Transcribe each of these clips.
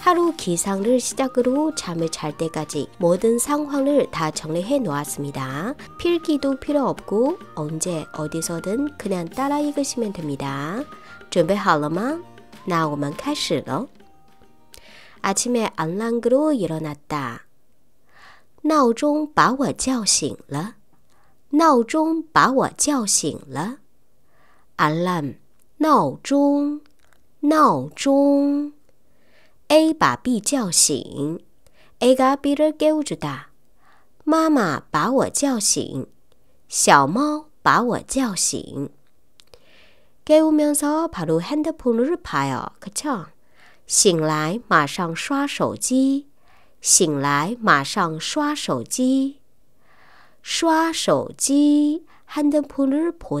하루 기상을 시작으로 잠을 잘 때까지 모든 상황을 다 정리해 놓았습니다. 필기도 필요 없고 언제 어디서든 그냥 따라 읽으시면 됩니다. 준비好了吗? 나 오만 开始了. 아침에 안랑그로 일어났다. 闹钟把我叫醒了。闹钟把我叫醒了。알람, 闹钟,闹钟。a 把 b 叫醒 a 加 b 的给我指大妈妈把我叫醒小猫把我叫醒给我喵喵爬噜 hand p u l l 醒来马上刷手机醒来马上刷手机刷手机 hand p u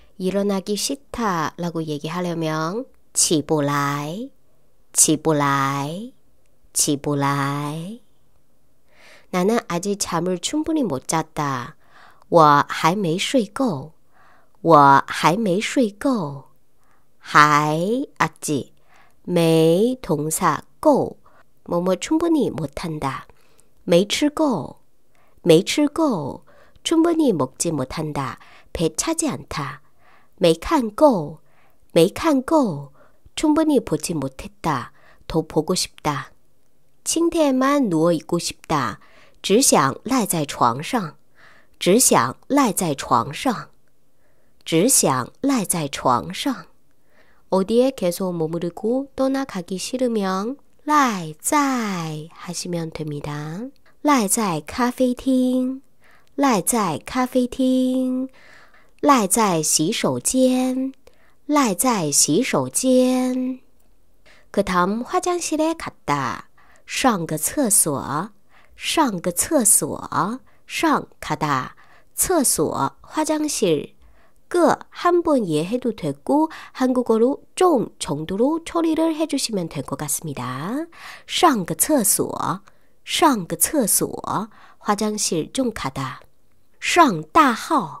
일어나기 싫다 라고 얘기하려면 지보来이 지보라이, 지보라 나는 아직 잠을 충분히 못 잤다. 我还没睡够.我还没睡够.还 앞지, 没 동사 够, 뭐뭐 충분히 못한다. 没吃够,没吃够, 충분히 먹지 못한다. 배 차지 않다. 没看够没看够칸고 충분히 보지 못했다. 더 보고 싶다. 침대만 누워 있고 싶다. 只想赖在床上.只想赖在床上.只想赖在床上. 어디에 계속 머무르고 떠나가기 싫으면 赖在 하시면 됩니다. 赖在咖啡厅.赖在咖啡厅.赖在洗手间，赖在洗手间。课堂花江系嘞哒，上个厕所，上个厕所，上卡哒。厕所花江系，个韩文이해도되고한국어로좀정도로처리를해주시면될것같습니 다。 上个厕所，上个厕所，花江系中卡哒。上大号。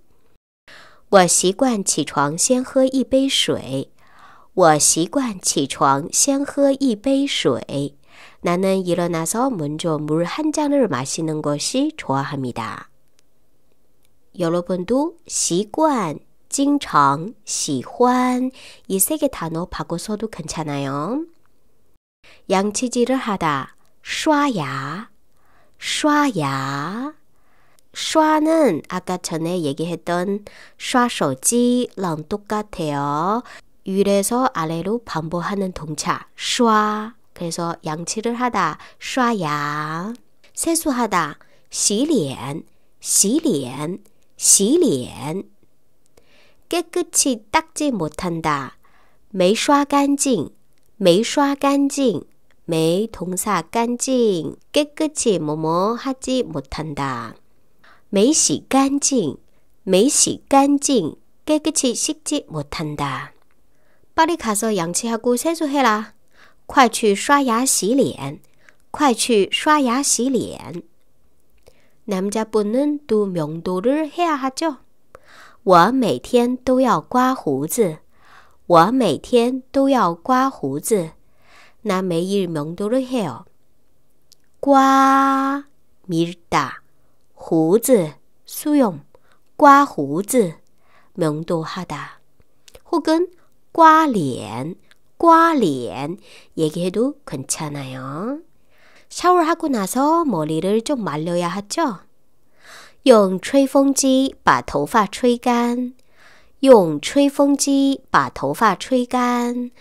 我习惯起床先喝一杯水。我习惯起床先喝一杯水。남은일어나서먼저물한잔을마시는것이좋아합니다여러분도습 관， 经常，喜欢，이세개단어바꿔서도괜찮아요양치질을하 다， 刷牙，刷牙。 샤는 아까 전에 얘기했던 샤手지랑 똑같아요. 위에서 아래로 반복하는 동차 샤 그래서 양치를 하다 샤야 세수하다 洗脸洗脸洗脸 깨끗이 닦지 못한다 没刷干净没刷干净매 동사 깐징 깨끗이 뭐뭐 하지 못한다. 没洗干净，没洗干净，개구치씻지못한다빨리가서양치하고세수해라快去刷牙洗脸，快去刷牙洗脸。남자분은두명도를해야하 죠？ 我每天都要刮胡子，我每天都要刮胡子。나매일명도를해요꽈밀다 胡子,수용 꽈胡子, 명도하다. 혹은 꽈脸, 꽈脸 얘기해도 괜찮아요. 샤워하고 나서 머리를 좀 말려야 하죠. 用吹风机把头发吹干.用吹风机把头发吹干.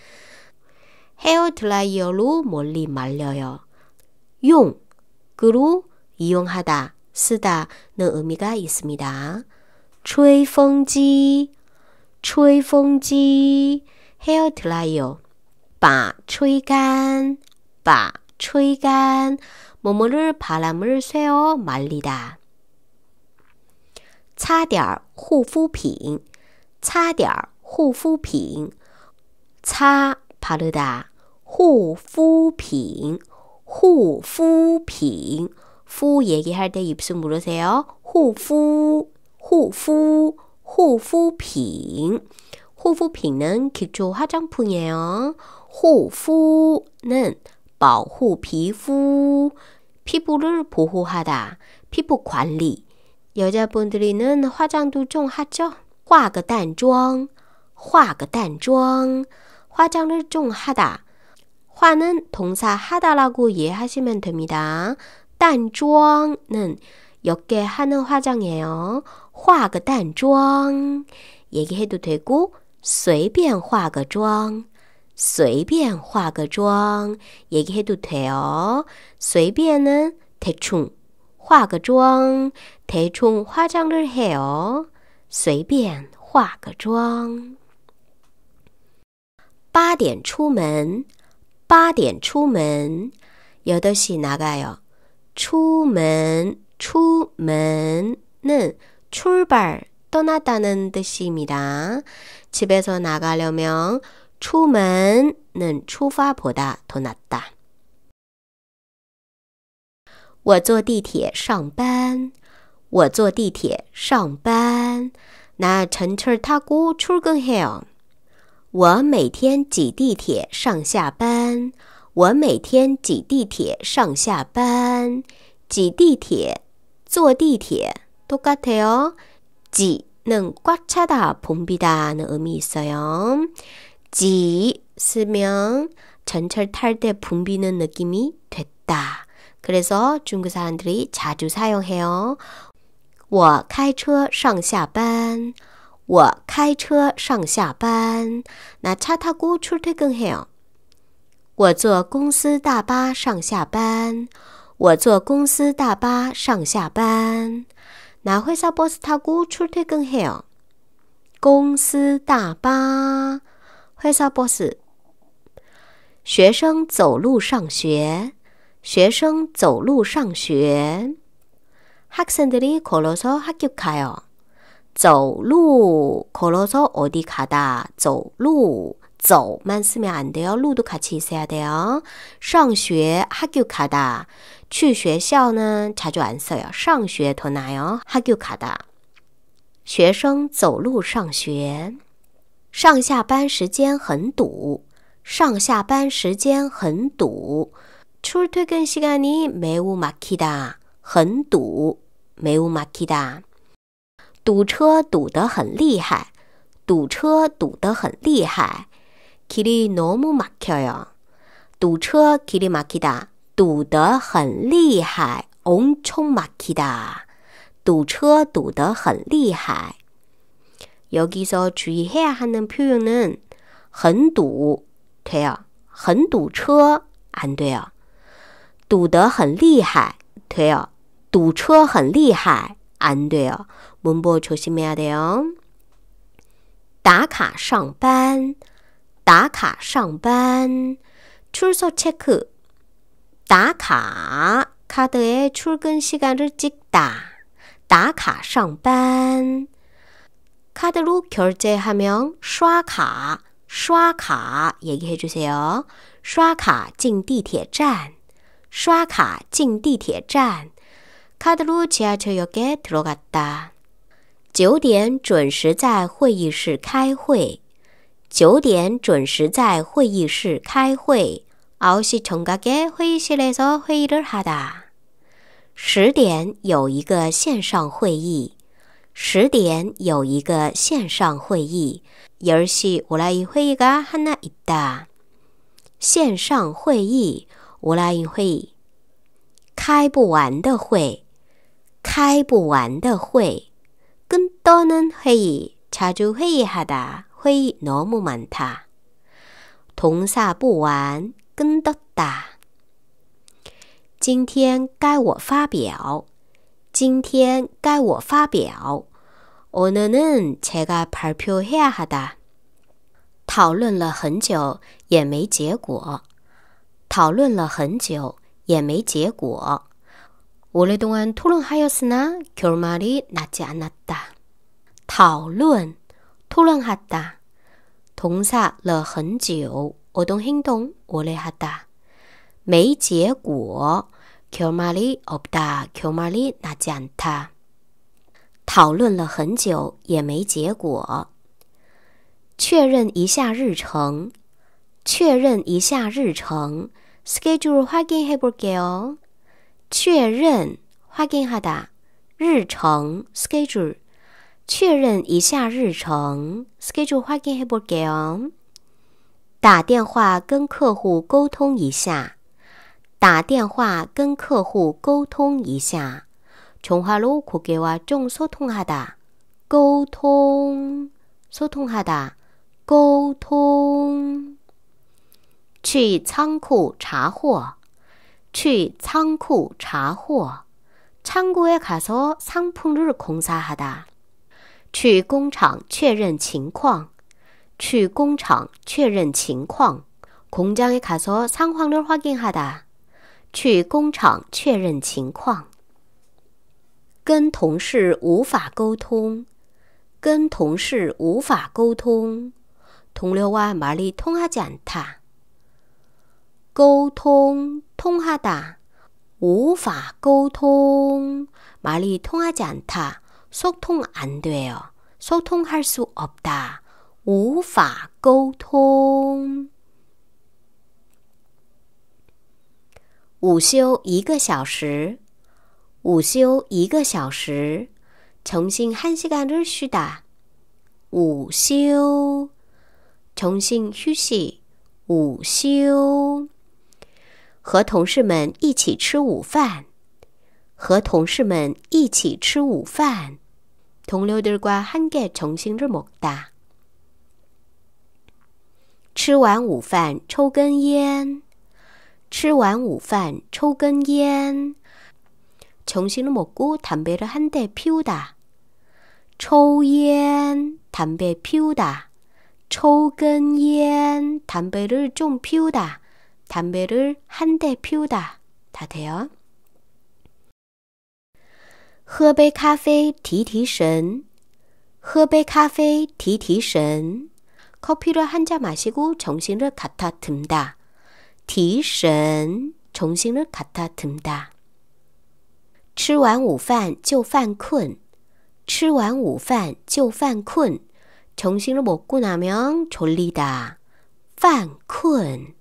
헤어드라이어로 멀리 말려요. 용, 그로 이용하다. 쓰다는 의미가 있습니다.吹风机, 吹风机, 헤어 드라이어. 把吹干,把吹干, 뭐뭐를 바람을 쐬어 말리다. 擦点护肤品,擦点护肤品,擦 바르다, 护肤品,护肤品,护肤品후 얘기할 때 입술 물으세요. 호후, 호후, 호후핑. 호후핑은 기초 화장품이에요. 호후는 보호 피부, 피부를 보호하다, 피부 관리. 여자분들이는 화장도 좀 하죠. 化个淡妆,化个淡妆. 화장을 좀 하다. 화는 동사 하다라고 이해하시면 됩니다. 딴妆은 옅게 하는 화장이에요. 化个淡妆 얘기해도 되고 随便化个妆随便化个妆 얘기해도 돼요. 随便은 대충 化个妆 대충 화장을 해요. 随便化个妆 8点出门 8点出门 8시 나가요. 출문, 출门은 출발, 떠나다는 뜻입니다. 집에서 나가려면 출문은 출발보다 더 낫다. 我坐地铁上班.我坐地铁上班.나 전철 타고 출근해요. 我每天挤地铁上下班。 我每天挤地铁上下班。挤地铁，坐地铁，똑같아요挤는 꽉 차다, 봄비다는 의미 있어요. 지 쓰면 전철 탈 때 붐비는 느낌이 됐다. 그래서 중국 사람들이 자주 사용해요. 我开车上下班.我开车上下班.나 차 타고 출퇴근해요. 我坐公司大巴上下班，我坐公司大巴上下班。哪会萨波斯他姑出忒更黑哦？公司大巴，会萨波斯。学生走路上学，学生走路上学。哈森得里可罗嗦哈就开哦，走路可罗嗦奥迪卡哒，走路。走慢四秒，俺得路都卡起塞得哦。上学还够卡的，去学校呢，他就安塞要上学，托哪样还够卡的？学生走路上学，上下班时间很堵，上下班时间很堵。出退跟膝盖里没无马气哒，很堵，没无马气哒。堵车堵得很厉害，堵车堵得很厉害。길이너무막혀요堵车，길이막히다堵得很厉害，엄청막히다堵车堵得很厉害여기서주의해야하는표현은很堵，对啊，很堵车，안돼요堵得很厉害，对啊，堵车很厉害，안돼요문보여줄수있냐요打卡上班。打卡上班, 출석 체크, 打卡, 카드에 출근 시간을 찍다, 打卡上班, 카드로 결제하면 刷卡,刷卡 얘기해 주세요. 刷卡进地铁站,刷卡进地铁站, 카드로 지하철역에 들어갔다. 9点准时在会议室开会。九点准时在会议室开会。10点有一个线上会议。10点有一个线会议。10点有一个线上会议。1点有一个线上会议。10点有一个线上会议。10点有一线上会议。10点有一个线上会一个线上会议。10点一会议。10点有一个线上会议。10点会议。10会议。10会议。10会议。会议落幕满塔，同沙不完跟到打。今天该我发表，今天该我发表。오늘은제가발표해야한 다。 讨论了很久也没结果，讨论了很久也没结果。우리동안토론하였으나결말이나지않았 다。 讨论。讨论哈哒，同查了很久，我同很同，我嘞哈哒，没结果。Qomali obda, Qomali na janta。讨论了很久也没结果。确认一下日程，确认一下日程。Schedule ha ghebogel。确认，ha ghebda。日程，schedule。确认一下日程，schedule 확인해볼게 요。 打电话跟客户沟通一下，打电话跟客户沟通一下。从화로고개와좀소통하 다， 沟通，소통하 다， 沟通。去仓库查货，去仓库查货。仓库에가서상품을공사하 다。 仓库去工厂确认情况。去工厂确认情况。孔将个卡索仓房了话讲哈哒。去工厂确认情况。跟同事无法沟通。跟同事无法沟通。同了话麻利通哈讲他。沟通通哈哒。无法沟通，麻利通哈讲他。소通不，对呀，沟通，还，是，不，得，无法沟通。午休一个小时，午休一个小时，重新休息，干了，需要午休，重新休息，午休，和同事们一起吃午饭，和同事们一起吃午饭。 동료들과 함께 점심을 먹다. 吃完午饭抽根烟.吃完午饭抽根烟. 정신을 먹고 담배를 한 대 피우다.抽烟 담배 피우다. 抽根烟 담배를 좀 피우다. 담배를 한 대 피우다. 다 돼요. 喝杯咖啡提提神，喝杯咖啡提提神。Copier 汉加马西古重新的卡塔提神。重新的卡塔腾哒。吃完午饭就犯困，吃完午饭就犯困。重新的莫古那苗处理哒，犯困，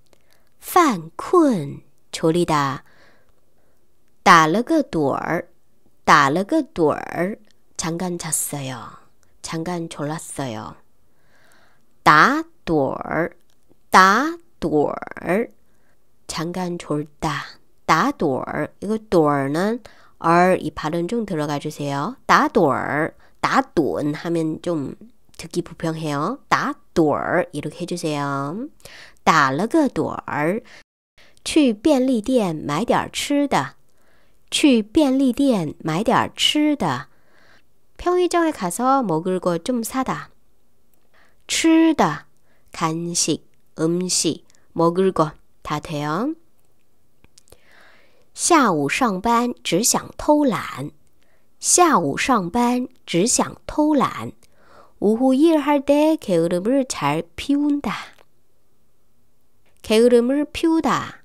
犯困处理哒。打了个盹儿。 打了个盹儿。잠깐 잤어요. 잠깐 졸랐어요.打盹儿,打盹儿. 잠깐 졸다.打盹儿. 이거 盹는 r 이 발음 좀 들어가 주세요. 打盹儿,打盹 하면 좀 듣기 불평해요. 打盹儿 이렇게 해 주세요. 打了个盹儿.去便利店买点吃的。去便利店买点儿吃的。평이정에가서먹을거좀사다吃的，간식음식먹을거타태영下午上班只想偷懒。下午上班只想偷懒。오후일할때개울음을참피운다개울음을피운다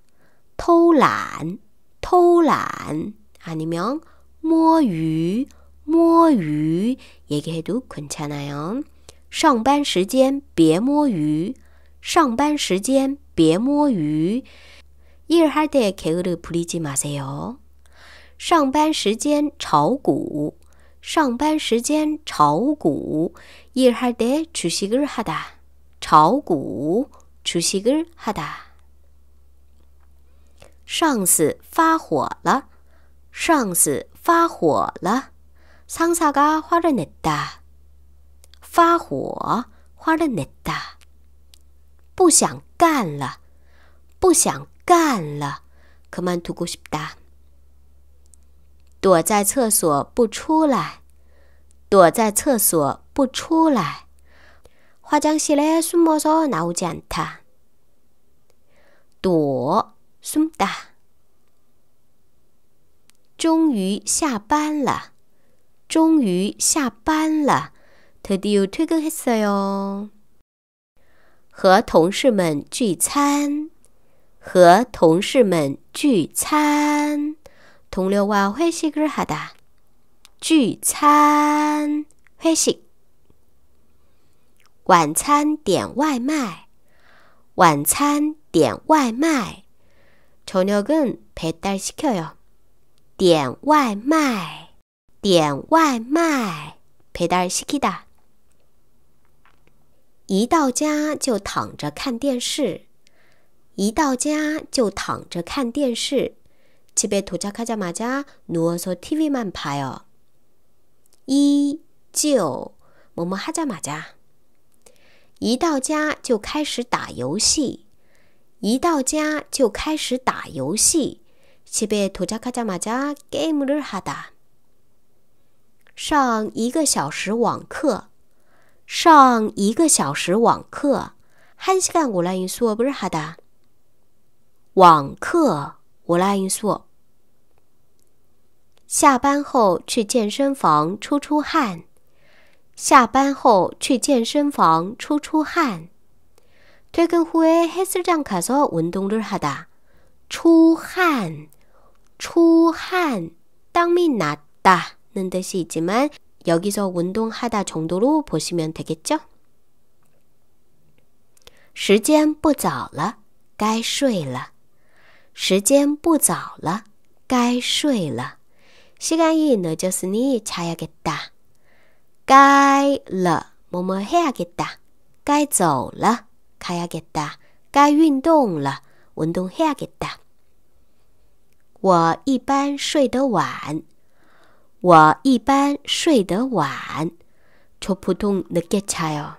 偷懒。偷懒 아니면 摸鱼,摸鱼 얘기해도 괜찮아요. 上班时间别摸鱼.上班时间别摸鱼. 일할 때 게으르 부리지 마세요. 上班时间炒股.上班时间炒股. 일할 때 주식을 하다. 炒股, 주식을 하다. 上司发火了，上司发火了。상사가화를냈 다， 发火，화를내 다。 不想干了，不想干了。不想干了，不想干了。不想不想干躲在厕所不出来，了。不想干不想干了。不想干了，松哒。终于下班了，终于下班了。Today you e h a 和同事们聚餐，和同事们聚餐。동료와회식을哈 다， 聚餐，欢喜。晚餐点外卖，晚餐点外卖。 저녁은 배달시켜요. 点外卖,点外卖, 배달시키다. 一到家就躺着看电视.一到家就躺着看电视. 집에 도착하자마자 누워서 TV만 봐요. 이지 뭐뭐 하자마자. 一到家就开始打游戏。一到家就开始打游戏，切别土加卡加马加 game 了哈哒。上一个小时网课，上一个小时网课，汗西干我那音说不是哈哒。网课我那音说。下班后去健身房出出汗，下班后去健身房出出汗。 퇴근 후에 헬스장 가서 운동을 하다. 초한, 초한, 땀이 났다는 뜻이 있지만 여기서 운동하다 정도로 보시면 되겠죠? 时间不早了,该睡了.时间不早了,该睡了. 시간이 늦었으니 자야겠다. 该了, 뭐 뭐 해야겠다. 该走了. 가야겠다. 该运动了. 운동해야겠다. 我一般睡得晚.我一般睡得晚.저 보통 늦게 자요.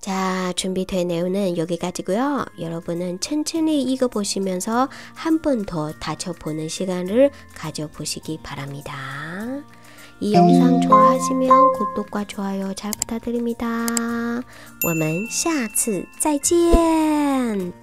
자, 준비된 내용은 여기까지고요. 여러분은 천천히 읽어보시면서 한 번 더 다쳐보는 시간을 가져보시기 바랍니다. 이 영상 음. 좋아하시면 구독과 좋아요 잘 부탁드립니다. 我们下次再见。